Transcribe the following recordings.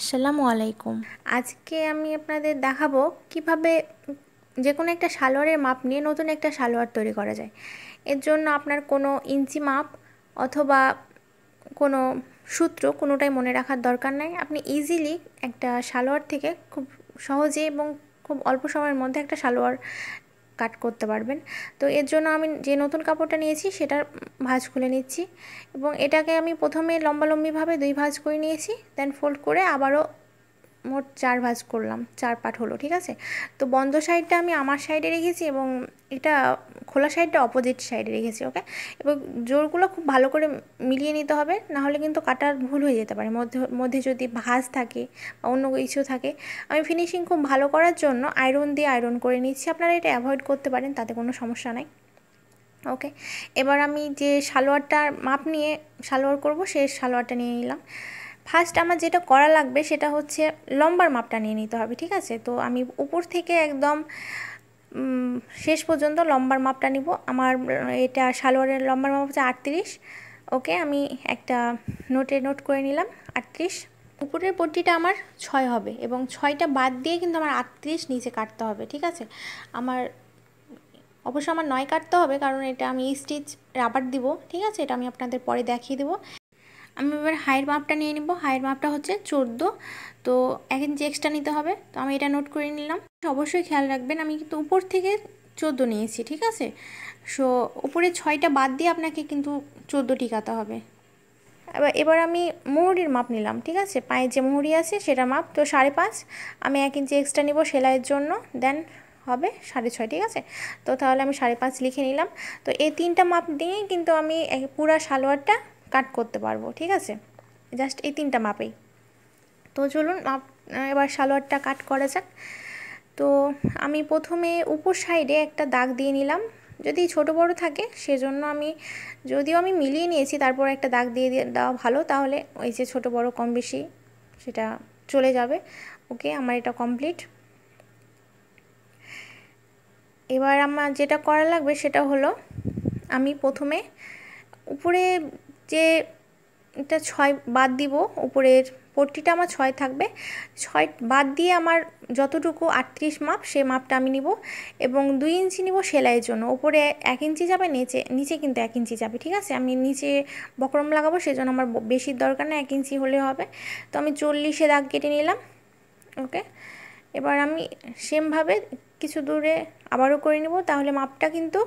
আসসালামু আলাইকুম আজকে আমি আপনাদের দেখাবো কিভাবে যে কোনো একটা সালোয়ারের মাপ নিয়ে নতুন একটা সালোয়ার তৈরি করা যায় এর জন্য আপনার কোনো ইঞ্চি মাপ অথবা কোনো সূত্র কোনোটাই মনে রাখার দরকার নাই আপনি ইজিলি একটা সালোয়ার থেকে খুব সহজে এবং খুব অল্প সময়ের মধ্যে একটা সালোয়ার কাট করতে পারবেন তো এর জন্য আমি যে নতুন কাপড়টা নিয়েছি সেটার ভাঁজ খুলে নিচ্ছি এবং এটাকে আমি প্রথমে লম্বালম্বিভাবে দুই ভাঁজ করে নিয়েছি দেন ফোল্ড করে আবারও মোট চার ভাজ করলাম চার পাট হলো ঠিক আছে তো বন্ধ সাইডটা আমি আমার সাইডে রেখেছি এবং এটা খোলা সাইডটা অপোজিট সাইডে রেখেছি ওকে এবং জোরগুলো খুব ভালো করে মিলিয়ে নিতে হবে নাহলে কিন্তু কাটার ভুল হয়ে যেতে পারে মধ্যে মধ্যে যদি ভাঁজ থাকে বা অন্য কিছু থাকে আমি ফিনিশিং খুব ভালো করার জন্য আয়রন দিয়ে আয়রন করে নিচ্ছি আপনারা এটা অ্যাভয়েড করতে পারেন তাতে কোনো সমস্যা নাই ওকে এবার আমি যে সালোয়ারটার মাপ নিয়ে সালোয়ার করব সে সালোয়ারটা নিয়ে নিলাম ফার্স্ট আমার যেটা করা লাগবে সেটা হচ্ছে লম্বার মাপটা নিয়ে নিতে হবে ঠিক আছে তো আমি উপর থেকে একদম শেষ পর্যন্ত লম্বার মাপটা নিব আমার এটা সালোয়ারের লম্বার মাপ হচ্ছে আটত্রিশ ওকে আমি একটা নোটে নোট করে নিলাম আটত্রিশ উপরের পট্টিটা আমার ছয় হবে এবং ছয়টা বাদ দিয়ে কিন্তু আমার আটত্রিশ নিচে কাটতে হবে ঠিক আছে আমার অবশ্য আমার নয় কাটতে হবে কারণ এটা আমি স্টিচ রাবার দিব ঠিক আছে এটা আমি আপনাদের পরে দেখিয়ে দেবো আমি এবার হাইয়ের মাপটা নিয়ে নিবো হায়ের মাপটা হচ্ছে চোদ্দো তো এক ইঞ্চি এক্সট্রা নিতে হবে তো আমি এটা নোট করে নিলাম অবশ্যই খেয়াল রাখবেন আমি কিন্তু উপর থেকে চোদ্দো নিয়েছি ঠিক আছে সো উপরে ছয়টা বাদ দিয়ে আপনাকে কিন্তু চোদ্দো টিকাতে হবে এবার আমি মোহরির মাপ নিলাম ঠিক আছে পায়ে যে মোহরি আছে সেটা মাপ তো সাড়ে পাঁচ আমি এক ইঞ্চি এক্সট্রা নিব সেলাইয়ের জন্য দেন হবে সাড়ে ছয় ঠিক আছে তো তাহলে আমি সাড়ে পাঁচ লিখে নিলাম তো এই তিনটা মাপ দিয়েই কিন্তু আমি পুরা সালোয়ারটা কাট করতে পারবো ঠিক আছে জাস্ট এই তিনটা মাপেই তো চলুন মাপ এবার সালোয়ারটা কাট করা যাক তো আমি প্রথমে উপর সাইডে একটা দাগ দিয়ে নিলাম যদি ছোট বড় থাকে সেজন্য আমি যদিও আমি মিলিয়ে নিয়েছি তারপর একটা দাগ দিয়ে দেওয়া ভালো তাহলে ওই যে ছোট বড় কম বেশি সেটা চলে যাবে ওকে আমার এটা কমপ্লিট এবার আমার যেটা করা লাগবে সেটা হলো আমি প্রথমে উপরে যে এটা ছয় বাদ দিব উপরের পট্টিটা আমার ছয় থাকবে ছয় বাদ দিয়ে আমার যতটুকু আটত্রিশ মাপ সে মাপটা আমি নিব এবং দুই ইঞ্চি নিব সেলাইয়ের জন্য উপরে এক ইঞ্চি যাবে নিচে নিচে কিন্তু এক ইঞ্চি যাবে ঠিক আছে আমি নিচে বকরম লাগাবো সেজন্য আমার বেশির দরকার না এক ইঞ্চি হলে হবে তো আমি চল্লিশে দাগ কেটে নিলাম ওকে এবার আমি সেমভাবে কিছু দূরে আবারও করে নেব তাহলে মাপটা কিন্তু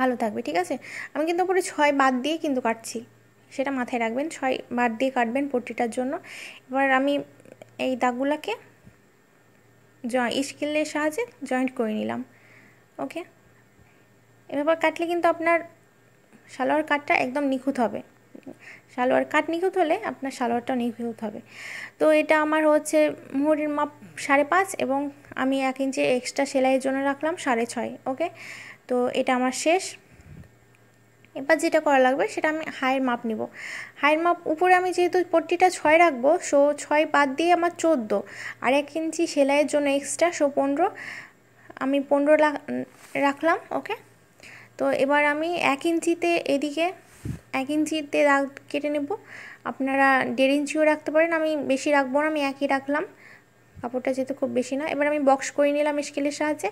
ভালো থাকবে ঠিক আছে আমি কিন্তু পুরো ছয় বাদ দিয়ে কিন্তু কাটছি সেটা মাথায় রাখবেন ছয় বাদ দিয়ে কাটবেন পট্টিটার জন্য এবার আমি এই দাগগুলোকে জ স্কিলের সাহায্যে জয়েন্ট করে নিলাম ওকে এভাবে কাটলে কিন্তু আপনার সালোয়ার কাটটা একদম নিখুঁত হবে সালোয়ার কাট নিখুঁত হলে আপনার সালোয়ারটাও নিখুঁত হবে তো এটা আমার হচ্ছে মুড়ির মাপ সাড়ে পাঁচ এবং আমি এক ইঞ্চি এক্সট্রা সেলাইয়ের জন্য রাখলাম সাড়ে ছয় ওকে তো এটা আমার শেষ এবার যেটা করা লাগবে সেটা আমি হায়ার মাপ নিব হায়ের মাপ উপরে আমি যেহেতু পট্টিটা ছয় রাখবো সো ছয় বাদ দিয়ে আমার চোদ্দো আর এক ইঞ্চি সেলাইয়ের জন্য এক্সট্রা সো পনেরো আমি পনেরো রাখলাম ওকে তো এবার আমি এক ইঞ্চিতে এদিকে এক ইঞ্চিতে দাগ কেটে নেব আপনারা দেড় ইঞ্চিও রাখতে পারেন আমি বেশি রাখবো না আমি একই রাখলাম কাপড়টা যেহেতু খুব বেশি না এবার আমি বক্স করে নিলাম স্কেলের সাহায্যে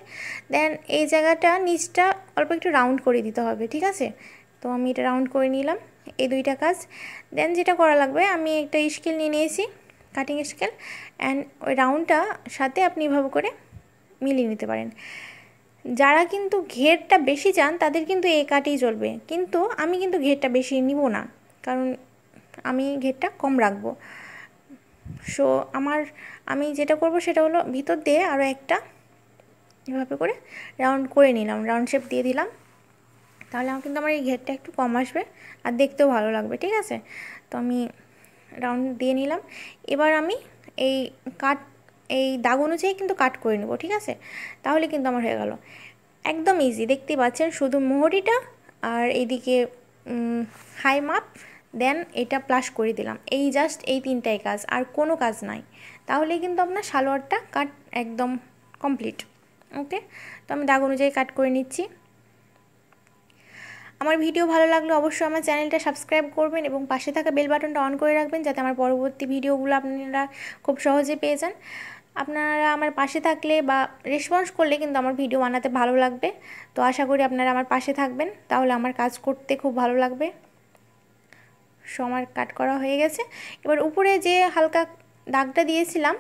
দেন এই জায়গাটা নিচটা অল্প একটু রাউন্ড করে দিতে হবে ঠিক আছে তো আমি এটা রাউন্ড করে নিলাম এই দুইটা কাজ দেন যেটা করা লাগবে আমি একটা স্কেল নিয়ে নিয়েছি কাটিং স্কেল অ্যান্ড ওই রাউন্ডটা সাথে আপনি এভাবে করে মিলিয়ে নিতে পারেন যারা কিন্তু ঘেরটা বেশি চান তাদের কিন্তু এই কাটেই চলবে কিন্তু আমি কিন্তু ঘেরটা বেশি নিব না কারণ আমি ঘেরটা কম রাখবো সো আমার আমি যেটা করব সেটা হলো ভিতর দিয়ে আরও একটা এভাবে করে রাউন্ড করে নিলাম রাউন্ড শেপ দিয়ে দিলাম তাহলে আমার কিন্তু আমার এই ঘেরটা একটু কম আসবে আর দেখতেও ভালো লাগবে ঠিক আছে তো আমি রাউন্ড দিয়ে নিলাম এবার আমি এই কাট এই দাগ অনুযায়ী কিন্তু কাট করে নেব ঠিক আছে তাহলে কিন্তু আমার হয়ে গেল একদম ইজি দেখতে পাচ্ছেন শুধু মোহরিটা আর এদিকে হাই মাপ দেন এটা প্লাস করে দিলাম এই জাস্ট এই তিনটাই কাজ আর কোনো কাজ নাই তাহলে কিন্তু আপনার সালোয়ারটা কাট একদম কমপ্লিট ওকে তো আমি দাগ অনুযায়ী কাট করে নিচ্ছি আমার ভিডিও ভালো লাগলে অবশ্যই আমার চ্যানেলটা সাবস্ক্রাইব করবেন এবং পাশে থাকা বেল বাটনটা অন করে রাখবেন যাতে আমার পরবর্তী ভিডিওগুলো আপনারা খুব সহজে পেয়ে যান আপনারা আমার পাশে থাকলে বা রেসপন্স করলে কিন্তু আমার ভিডিও বানাতে ভালো লাগবে তো আশা করি আপনারা আমার পাশে থাকবেন তাহলে আমার কাজ করতে খুব ভালো লাগবে সমার কাট করা হয়ে গেছে এবার উপরে যে হালকা দাগটা দিয়েছিলাম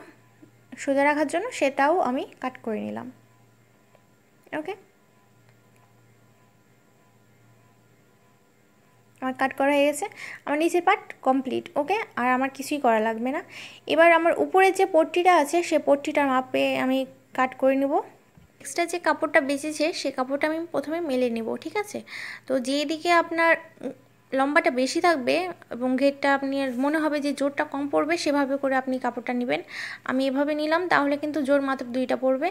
সোজা রাখার জন্য সেটাও আমি কাট করে নিলাম ওকে আমার কাট করা হয়ে গেছে আমার নিচের পার্ট কমপ্লিট ওকে আর আমার কিছুই করা লাগবে না এবার আমার উপরে যে পট্টিটা আছে সে পট্টিটার মাপে আমি কাট করে নেব এক্সট্রা যে কাপড়টা বেঁচেছে সে কাপড়টা আমি প্রথমে মেলে নেব ঠিক আছে তো যেদিকে আপনার লম্বাটা বেশি থাকবে এবং ঘেরটা আপনি মনে হবে যে জোরটা কম পড়বে সেভাবে করে আপনি কাপড়টা নেবেন আমি এভাবে নিলাম তাহলে কিন্তু জোর মাত্র দুইটা পড়বে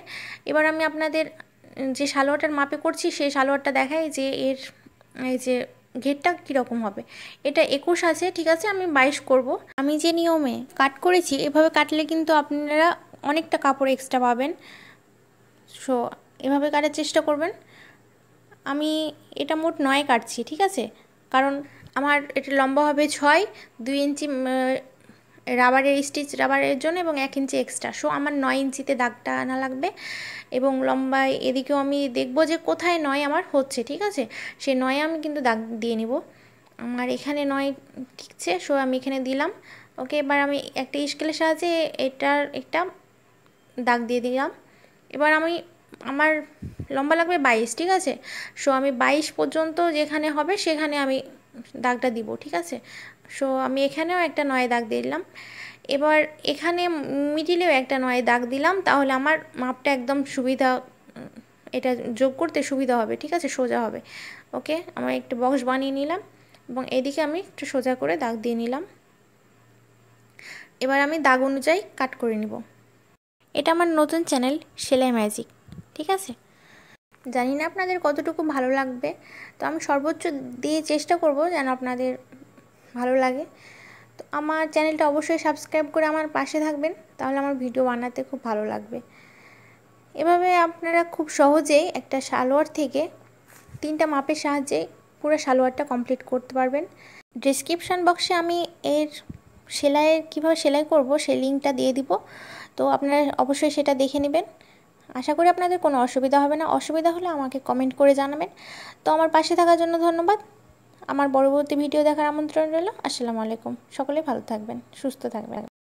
এবার আমি আপনাদের যে সালোয়ারটার মাপে করছি সেই সালোয়ারটা দেখাই যে এর এই যে ঘেরটা কীরকম হবে এটা একুশ আছে ঠিক আছে আমি বাইশ করব। আমি যে নিয়মে কাট করেছি এভাবে কাটলে কিন্তু আপনারা অনেকটা কাপড় এক্সট্রা পাবেন সো এভাবে কাটার চেষ্টা করবেন আমি এটা মোট নয় কাটছি ঠিক আছে কারণ আমার এটা লম্বা হবে ছয় দুই ইঞ্চি রাবারের স্টিচ রাবারের জন্য এবং এক ইঞ্চি এক্সট্রা সো আমার নয় ইঞ্চিতে দাগটা আনা লাগবে এবং লম্বায় এদিকেও আমি দেখব যে কোথায় নয় আমার হচ্ছে ঠিক আছে সে নয়ে আমি কিন্তু দাগ দিয়ে নিব আমার এখানে নয় ঠিকছে সো আমি এখানে দিলাম ওকে এবার আমি একটা স্কেলের সাহায্যে এটার একটা দাগ দিয়ে দিলাম এবার আমি আমার লম্বা লাগবে বাইশ ঠিক আছে সো আমি বাইশ পর্যন্ত যেখানে হবে সেখানে আমি দাগটা দিব ঠিক আছে সো আমি এখানেও একটা নয় দাগ দিলাম এবার এখানে মিডিলেও একটা নয় দাগ দিলাম তাহলে আমার মাপটা একদম সুবিধা এটা যোগ করতে সুবিধা হবে ঠিক আছে সোজা হবে ওকে আমি একটু বক্স বানিয়ে নিলাম এবং এদিকে আমি একটু সোজা করে দাগ দিয়ে নিলাম এবার আমি দাগ অনুযায়ী কাট করে নিব এটা আমার নতুন চ্যানেল সেলাই ম্যাজিক ঠিক আছে জানি না আপনাদের কতটুকু ভালো লাগবে তো আমি সর্বোচ্চ দিয়ে চেষ্টা করব যেন আপনাদের ভালো লাগে তো আমার চ্যানেলটা অবশ্যই সাবস্ক্রাইব করে আমার পাশে থাকবেন তাহলে আমার ভিডিও বানাতে খুব ভালো লাগবে এভাবে আপনারা খুব সহজেই একটা সালোয়ার থেকে তিনটা মাপের সাহায্যে পুরো সালোয়ারটা কমপ্লিট করতে পারবেন ডিসক্রিপশান বক্সে আমি এর সেলাইয়ের কীভাবে সেলাই করব সেই লিঙ্কটা দিয়ে দিব তো আপনারা অবশ্যই সেটা দেখে নেবেন আশা করি আপনাদের কোনো অসুবিধা হবে না অসুবিধা হলে আমাকে কমেন্ট করে জানাবেন তো আমার পাশে থাকার জন্য ধন্যবাদ আমার পরবর্তী ভিডিও দেখার আমন্ত্রণ রইল আসসালামু আলাইকুম সকলে ভালো থাকবেন সুস্থ থাকবেন